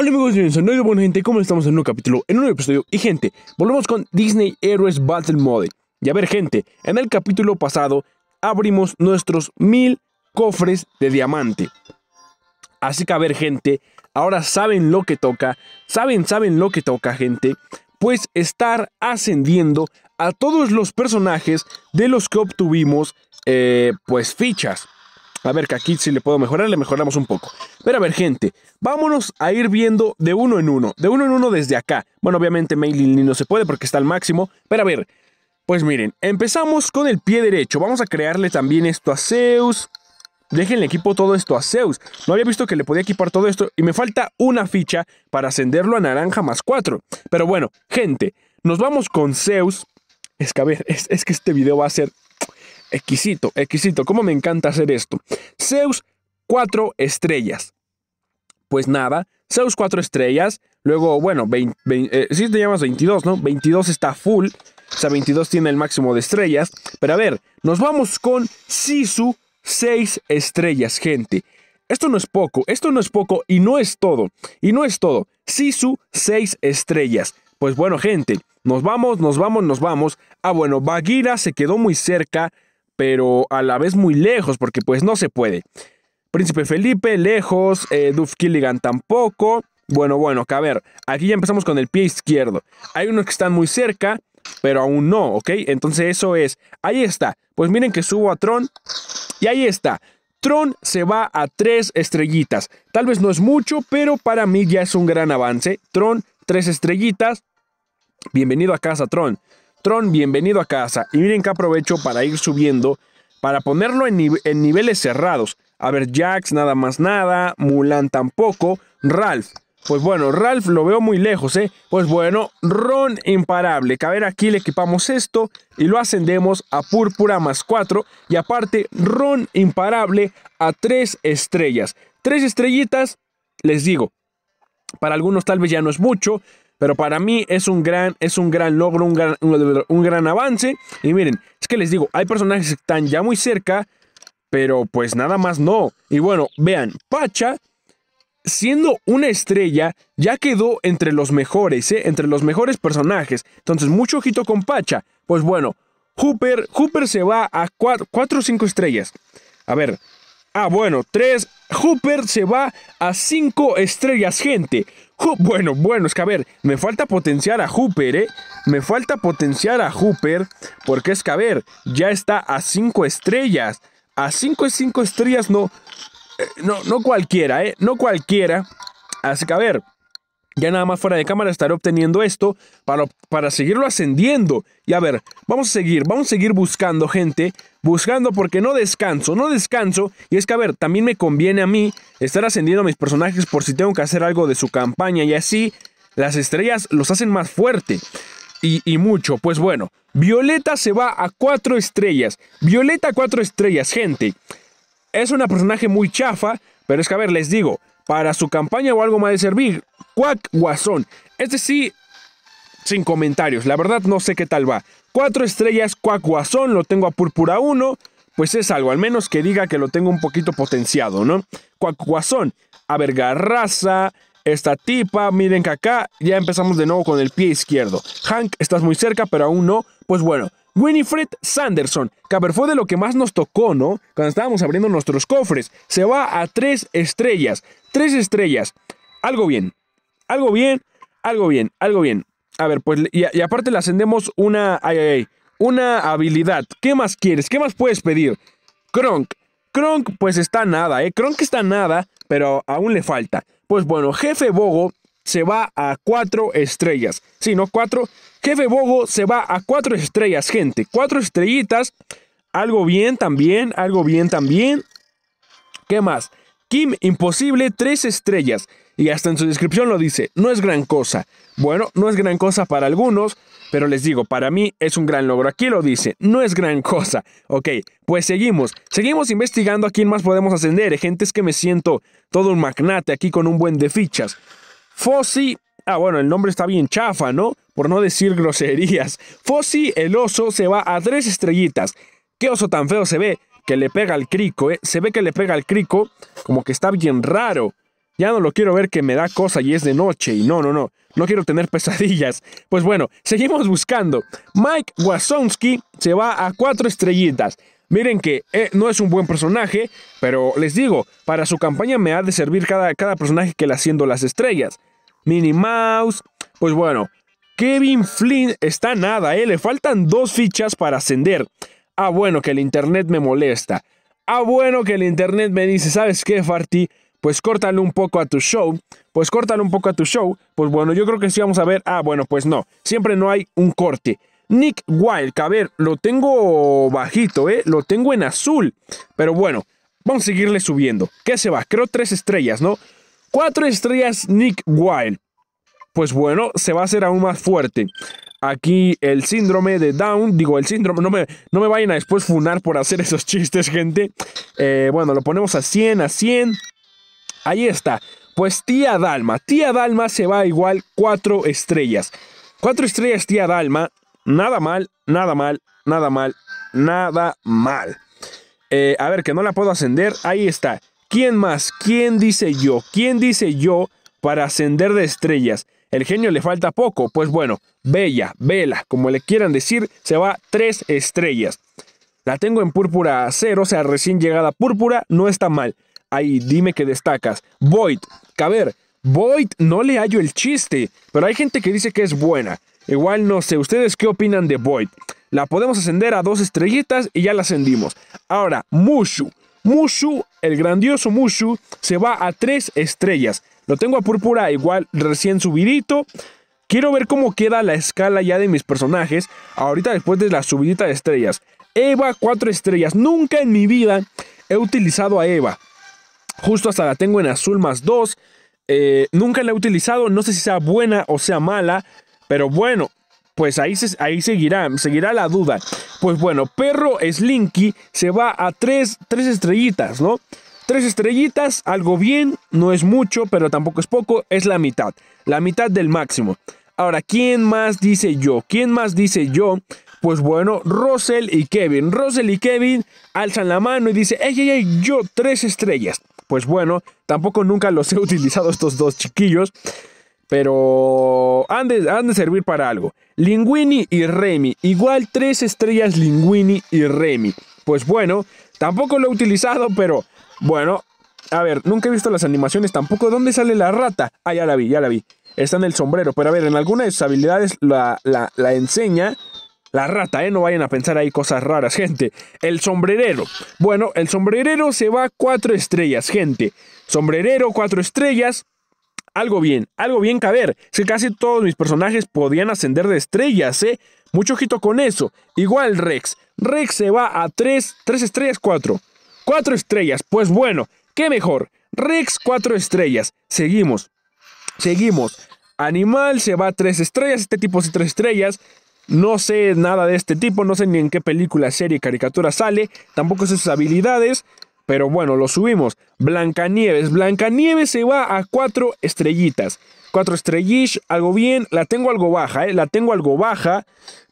Hola amigos, bienvenidos a Buena Gente, ¿cómo estamos en un nuevo capítulo? En un nuevo episodio, y gente, volvemos con Disney Heroes Battle Mode. Y a ver gente, en el capítulo pasado abrimos nuestros mil cofres de diamante. Así que a ver gente, ahora saben lo que toca, saben, saben lo que toca gente, pues estar ascendiendo a todos los personajes de los que obtuvimos, eh, pues fichas. A ver, que aquí si le puedo mejorar, le mejoramos un poco. Pero a ver, gente, vámonos a ir viendo de uno en uno. De uno en uno desde acá. Bueno, obviamente mailing no se puede porque está al máximo. Pero a ver, pues miren, empezamos con el pie derecho. Vamos a crearle también esto a Zeus. Déjenle equipo todo esto a Zeus. No había visto que le podía equipar todo esto. Y me falta una ficha para ascenderlo a naranja más 4. Pero bueno, gente, nos vamos con Zeus. Es que a ver, es, es que este video va a ser exquisito, exquisito. Cómo me encanta hacer esto. Zeus cuatro estrellas. Pues nada, Zeus cuatro estrellas. Luego, bueno, eh, si te llamas 22, ¿no? 22 está full. O sea, 22 tiene el máximo de estrellas. Pero a ver, nos vamos con Sisu 6 estrellas, gente. Esto no es poco, esto no es poco y no es todo. Y no es todo. Sisu 6 estrellas. Pues bueno, gente, nos vamos, nos vamos, nos vamos. Ah, bueno, Bagira se quedó muy cerca pero a la vez muy lejos, porque pues no se puede. Príncipe Felipe, lejos, eh, Duff Killigan tampoco. Bueno, bueno, que a ver, aquí ya empezamos con el pie izquierdo. Hay unos que están muy cerca, pero aún no, ¿ok? Entonces eso es, ahí está. Pues miren que subo a Tron y ahí está. Tron se va a tres estrellitas. Tal vez no es mucho, pero para mí ya es un gran avance. Tron, tres estrellitas. Bienvenido a casa, Tron. Tron, bienvenido a casa. Y miren que aprovecho para ir subiendo, para ponerlo en, niveles cerrados. A ver, Jax, nada más nada. Mulan tampoco. Ralph. Pues bueno, Ralph lo veo muy lejos, ¿eh? Pues bueno, Ron imparable. Que a ver, aquí le equipamos esto y lo ascendemos a púrpura más 4. Y aparte, Ron imparable a 3 estrellas. Tres estrellitas, les digo, para algunos tal vez ya no es mucho, pero para mí es un gran, es un gran logro, un gran, un, gran avance. Y miren, es que les digo, hay personajes que están ya muy cerca, pero pues nada más no. Y bueno, vean, Pacha siendo una estrella, ya quedó entre los mejores, ¿eh? entre los mejores personajes. Entonces, mucho ojito con Pacha. Pues bueno, Hooper, Hooper se va a 4 o 5 estrellas. A ver. Ah, bueno, 3. Hooper se va a 5 estrellas, gente bueno, bueno, es que a ver, me falta potenciar a Hooper, ¿eh? Me falta potenciar a Hooper, porque es que a ver, ya está a 5 estrellas. A 5 y 5 estrellas no, eh, no, no cualquiera, ¿eh? No cualquiera. Así que a ver, ya nada más fuera de cámara estaré obteniendo esto para, para seguirlo ascendiendo. Y a ver, vamos a seguir, vamos a seguir buscando gente, buscando porque no descanso, no descanso. Y es que, a ver, también me conviene a mí estar ascendiendo a mis personajes por si tengo que hacer algo de su campaña y así las estrellas los hacen más fuerte. Y, mucho. Pues bueno, Violeta se va a cuatro estrellas. Violeta cuatro estrellas, gente. Es una personaje muy chafa, pero es que, a ver, les digo, para su campaña o algo más de servir, Cuac Guasón. Este sí, sin comentarios. La verdad no sé qué tal va. Cuatro estrellas Cuac Guasón, lo tengo a Púrpura 1. Pues es algo, al menos que diga que lo tengo un poquito potenciado, ¿no? Cuac Guasón. A ver, Garraza, esta tipa, miren que acá ya empezamos de nuevo con el pie izquierdo. Hank, estás muy cerca, pero aún no. Pues bueno, Winifred Sanderson, que fue de lo que más nos tocó, ¿no? Cuando estábamos abriendo nuestros cofres, se va a tres estrellas, tres estrellas. Algo bien, algo bien, algo bien, algo bien. A ver, pues, y, aparte le ascendemos una, ay, ay, una habilidad. ¿Qué más quieres? ¿Qué más puedes pedir? Kronk. Kronk, pues está nada, ¿eh? Kronk está nada, pero aún le falta. Pues bueno, Jefe Bogo se va a cuatro estrellas. Sí, no cuatro. Jefe Bogo se va a cuatro estrellas, gente. Cuatro estrellitas. Algo bien también, algo bien también. ¿Qué más? Kim Imposible, tres estrellas y hasta en su descripción lo dice, no es gran cosa. Bueno, no es gran cosa para algunos, pero les digo, para mí es un gran logro. Aquí lo dice, no es gran cosa. Ok, pues seguimos. Seguimos investigando a quién más podemos ascender. Gente, es que me siento todo un magnate aquí con un buen de fichas. Fossi, ah bueno, el nombre está bien chafa, ¿no? Por no decir groserías. Fossi, el oso, se va a tres estrellitas. Qué oso tan feo se ve, que le pega al crico, ¿eh? Se ve que le pega al crico, como que está bien raro. Ya no lo quiero ver que me da cosa y es de noche y no, no, no. No quiero tener pesadillas. Pues bueno, seguimos buscando. Mike Wazowski se va a cuatro estrellitas. Miren que eh, no es un buen personaje, pero les digo, para su campaña me ha de servir cada, cada personaje que le haciendo las estrellas. Minnie Mouse, pues bueno, Kevin Flynn está nada, eh, le faltan dos fichas para ascender. Ah, bueno, que el internet me molesta. Ah, bueno, que el internet me dice, ¿sabes qué, Farty? pues córtale un poco a tu show, pues córtale un poco a tu show, pues bueno, yo creo que sí vamos a ver, ah, bueno, pues no, siempre no hay un corte. Nick Wild, a ver, lo tengo bajito, ¿eh? Lo tengo en azul, pero bueno, vamos a seguirle subiendo. ¿Qué se va? Creo tres estrellas, ¿no? Cuatro estrellas Nick Wild. Pues bueno, se va a hacer aún más fuerte aquí el síndrome de Down. Digo, el síndrome. No me, no me vayan a después funar por hacer esos chistes, gente. Eh, bueno, lo ponemos a 100, a 100. Ahí está. Pues tía Dalma. Tía Dalma se va igual cuatro estrellas. Cuatro estrellas tía Dalma. Nada mal, nada mal, nada mal, nada mal. Eh, a ver, que no la puedo ascender. Ahí está. ¿Quién más? ¿Quién dice yo? ¿Quién dice yo para ascender de estrellas? El genio le falta poco. Pues bueno, Bella, Vela, como le quieran decir, se va tres estrellas. La tengo en púrpura cero, o sea, recién llegada púrpura, no está mal. Ahí, dime que destacas. Void, ver Void no le hallo el chiste, pero hay gente que dice que es buena. Igual no sé, ¿ustedes qué opinan de Void? La podemos ascender a dos estrellitas y ya la ascendimos. Ahora, Mushu. Mushu, el grandioso Mushu, se va a tres estrellas. Lo tengo a púrpura igual recién subidito. Quiero ver cómo queda la escala ya de mis personajes. Ahorita después de la subidita de estrellas. Eva, cuatro estrellas. Nunca en mi vida he utilizado a Eva. Justo hasta la tengo en azul más 2. Eh, nunca la he utilizado, no sé si sea buena o sea mala, pero bueno, pues ahí, ahí seguirá, seguirá la duda. Pues bueno, Perro Slinky se va a tres, tres estrellitas, ¿no? Tres estrellitas, algo bien, no es mucho, pero tampoco es poco, es la mitad, la mitad del máximo. Ahora, ¿quién más dice yo? ¿Quién más dice yo? Pues bueno, Russell y Kevin. Russell y Kevin alzan la mano y dicen, ey, ey, yo tres estrellas pues bueno, tampoco nunca los he utilizado estos dos chiquillos. Pero han de, han de servir para algo. Linguini y Remy. Igual tres estrellas Linguini y Remy. Pues bueno, tampoco lo he utilizado, pero bueno. A ver, nunca he visto las animaciones tampoco. ¿Dónde sale la rata? Ah, ya la vi, ya la vi. Está en el sombrero. Pero a ver, en alguna de sus habilidades la, la enseña. La rata, ¿eh? No vayan a pensar ahí cosas raras, gente. El sombrerero. Bueno, el sombrerero se va a cuatro estrellas, gente. Sombrerero, cuatro estrellas. Algo bien, algo bien caber. Es que casi todos mis personajes podían ascender de estrellas, ¿eh? Mucho ojito con eso. Igual Rex. Rex se va a tres, tres estrellas, cuatro. Cuatro estrellas, pues bueno, qué mejor. Rex, cuatro estrellas. Seguimos, seguimos. Animal se va a tres estrellas, este tipo sí, tres estrellas. No sé nada de este tipo, no sé ni en qué película, serie, caricatura sale, tampoco sé sus habilidades, pero bueno, lo subimos. Blancanieves. Blancanieves se va a cuatro estrellitas. Cuatro estrellish, algo bien. La tengo algo baja, ¿eh? La tengo algo baja.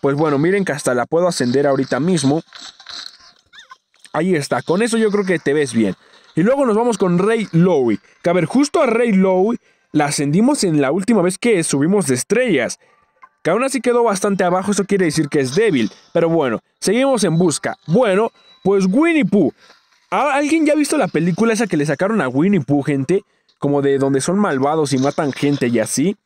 Pues bueno, miren que hasta la puedo ascender ahorita mismo. Ahí está. Con eso yo creo que te ves bien. Y luego nos vamos con Rey Lowey Que a ver, justo a Rey Lowey la ascendimos en la última vez que subimos de estrellas que aún así quedó bastante abajo, eso quiere decir que es débil. Pero bueno, seguimos en busca. Bueno, pues Winnie Pooh. ¿Alguien ya ha visto la película esa que le sacaron a Winnie Pooh, gente? Como de donde son malvados y matan gente y así.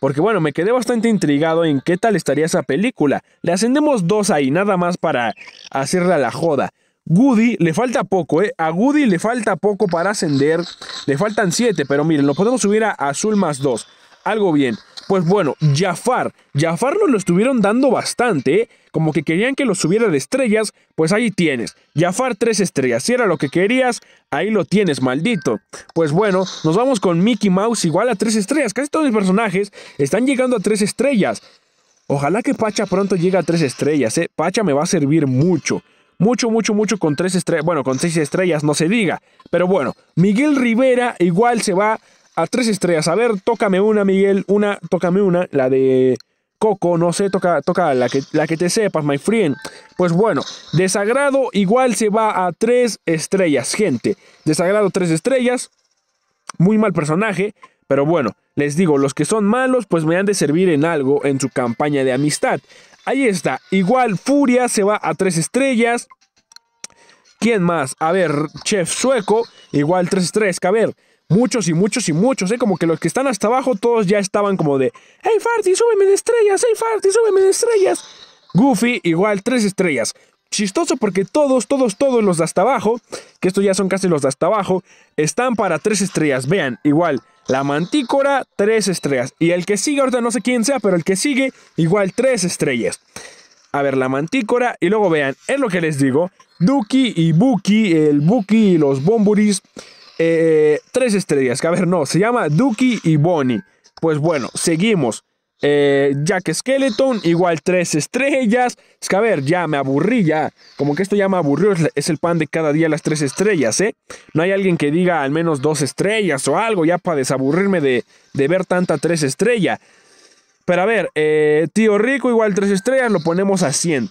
Porque bueno, me quedé bastante intrigado en qué tal estaría esa película. Le ascendemos dos ahí, nada más para hacerle a la joda. Goody le falta poco, ¿eh? A Woody le falta poco para ascender. Le faltan siete, pero miren, lo podemos subir a azul más dos. Algo bien. Pues bueno, Jafar. Jafar nos lo estuvieron dando bastante, ¿eh? como que querían que lo subiera de estrellas, pues ahí tienes. Jafar tres estrellas, si era lo que querías, ahí lo tienes, maldito. Pues bueno, nos vamos con Mickey Mouse igual a tres estrellas. Casi todos los personajes están llegando a tres estrellas. Ojalá que Pacha pronto llegue a tres estrellas, ¿eh? Pacha me va a servir mucho. Mucho, mucho, mucho con tres estrellas. Bueno, con seis estrellas no se diga. Pero bueno, Miguel Rivera igual se va a tres estrellas. A ver, tócame una, Miguel, una, tócame una, la de Coco, no sé, toca, toca la, que, la que te sepas, my friend. Pues bueno, desagrado igual se va a tres estrellas, gente. Desagrado tres estrellas, muy mal personaje, pero bueno, les digo, los que son malos pues me han de servir en algo en su campaña de amistad. Ahí está, igual Furia se va a tres estrellas. ¿Quién más? A ver, Chef Sueco, igual tres estrellas, a ver, Muchos y muchos y muchos, ¿eh? Como que los que están hasta abajo, todos ya estaban como de, hey Farty, súbeme de estrellas, hey Farty, súbeme de estrellas. Goofy, igual, tres estrellas. Chistoso porque todos, todos, todos los de hasta abajo, que estos ya son casi los de hasta abajo, están para tres estrellas. Vean, igual, la mantícora, tres estrellas. Y el que sigue, ahorita no sé quién sea, pero el que sigue, igual, tres estrellas. A ver, la mantícora, y luego vean, es lo que les digo, Duki y Buki, el Buki y los Bomburis eh, tres estrellas, que a ver, no, se llama Duki y Bonnie. Pues bueno, seguimos. Eh, Jack Skeleton, igual tres estrellas. Es que a ver, ya me aburrí, ya. Como que esto ya me aburrió, es el pan de cada día las tres estrellas, ¿eh? No hay alguien que diga al menos dos estrellas o algo, ya para desaburrirme de, ver tanta tres estrella. Pero a ver, eh, tío rico, igual tres estrellas, lo ponemos a 100.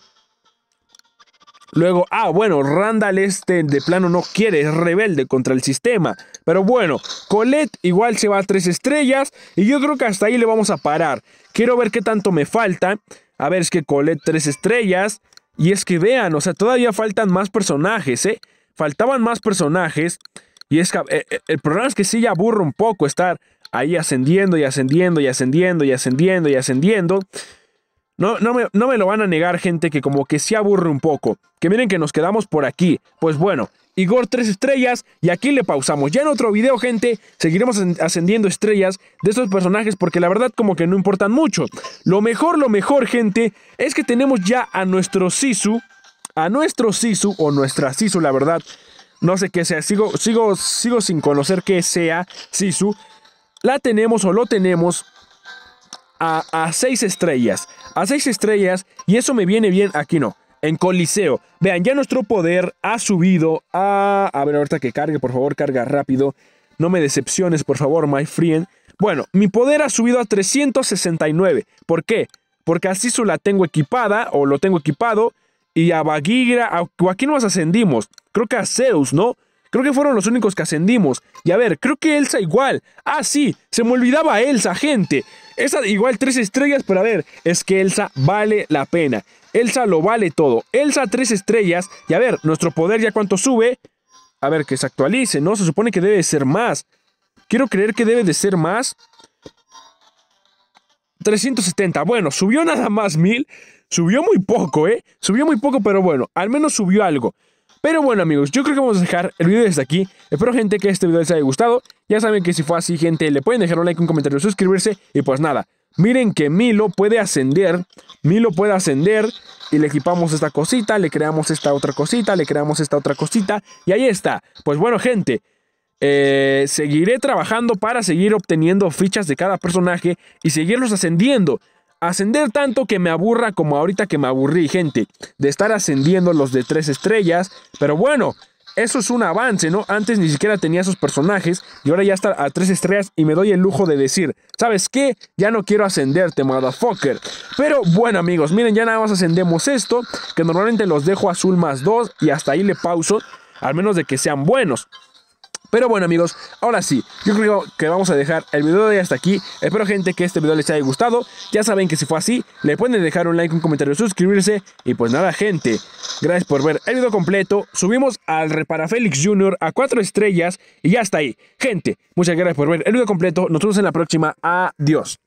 Luego, ah, bueno, Randall este de plano no quiere, es rebelde contra el sistema. Pero bueno, Colette igual se va a tres estrellas y yo creo que hasta ahí le vamos a parar. Quiero ver qué tanto me falta. A ver, es que Colette tres estrellas. Y es que vean, o sea, todavía faltan más personajes, ¿eh? Faltaban más personajes. Y es que eh, eh, el problema es que sí ya aburre un poco estar ahí ascendiendo y ascendiendo y ascendiendo y ascendiendo. Y ascendiendo no, me, lo van a negar, gente, que como que se aburre un poco. Que miren que nos quedamos por aquí. Pues bueno, Igor 3 estrellas y aquí le pausamos. Ya en otro video, gente, seguiremos ascendiendo estrellas de estos personajes porque la verdad como que no importan mucho. Lo mejor, lo mejor, gente, es que tenemos ya a nuestro Sisu, a nuestro Sisu o nuestra Sisu, la verdad. No sé qué sea, sigo, sigo, sigo sin conocer qué sea Sisu. La tenemos o lo tenemos a, 6 seis estrellas. A seis estrellas. Y eso me viene bien aquí, ¿no? en Coliseo. Vean, ya nuestro poder ha subido a... A ver, ahorita que cargue, por favor, carga rápido. No me decepciones, por favor, my friend. Bueno, mi poder ha subido a 369. ¿Por qué? Porque así solo la tengo equipada, o lo tengo equipado, y a Bagigra, a, aquí nos ascendimos. Creo que a Zeus, ¿no? Creo que fueron los únicos que ascendimos. Y a ver, creo que Elsa igual. Ah, sí, se me olvidaba Elsa, gente. Esa igual tres estrellas, pero a ver, es que Elsa vale la pena. Elsa lo vale todo. Elsa tres estrellas. Y a ver, nuestro poder ya cuánto sube. A ver, que se actualice, ¿no? Se supone que debe de ser más. Quiero creer que debe de ser más. 370. Bueno, subió nada más mil. Subió muy poco, ¿eh? Subió muy poco, pero bueno, al menos subió algo. Pero bueno amigos, yo creo que vamos a dejar el video desde aquí. Espero gente que este video les haya gustado. Ya saben que si fue así gente, le pueden dejar un like, un comentario, suscribirse y pues nada. Miren que Milo puede ascender, Milo puede ascender y le equipamos esta cosita, le creamos esta otra cosita, le creamos esta otra cosita y ahí está. Pues bueno gente, eh, seguiré trabajando para seguir obteniendo fichas de cada personaje y seguirlos ascendiendo. Ascender tanto que me aburra como ahorita que me aburrí, gente, de estar ascendiendo los de tres estrellas. Pero bueno, eso es un avance, ¿no? Antes ni siquiera tenía esos personajes y ahora ya está a tres estrellas y me doy el lujo de decir, ¿sabes qué? Ya no quiero ascenderte, motherfucker. Pero bueno, amigos, miren, ya nada más ascendemos esto, que normalmente los dejo azul más dos y hasta ahí le pauso, al menos de que sean buenos. Pero bueno amigos, ahora sí, yo creo que vamos a dejar el video de hasta aquí. Espero gente que este video les haya gustado. Ya saben que si fue así, le pueden dejar un like, un comentario, suscribirse. Y pues nada gente, gracias por ver el video completo. Subimos al Repara Félix Jr. a 4 estrellas y ya está ahí. Gente, muchas gracias por ver el video completo. Nos vemos en la próxima. Adiós.